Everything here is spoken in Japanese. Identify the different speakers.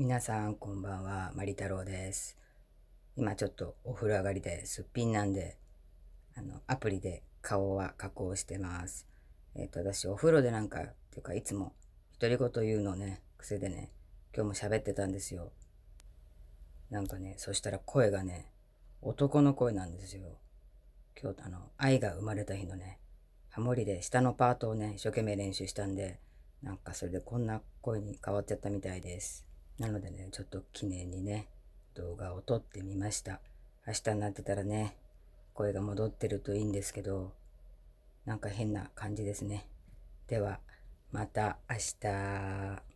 Speaker 1: 皆さんこんばんは、まりたろうです。今ちょっとお風呂上がりですっぴ
Speaker 2: んなんで、あの、アプリで顔は加工してます。えっ、ー、と、私お風呂でなんか、っていうかいつも独り言言うのね、癖でね、今日も喋ってたんですよ。なんかね、そしたら声がね、男の声なんですよ。今日あの、愛が生まれた日のね、ハモリで下のパートをね、一生懸命練習したんで、なんかそれでこんな声に変わっちゃったみたいです。なのでね、ちょっと記念にね、動画を撮ってみました。明日になってたらね、声が戻ってるといいんですけど、なんか変な感じですね。では、また明日。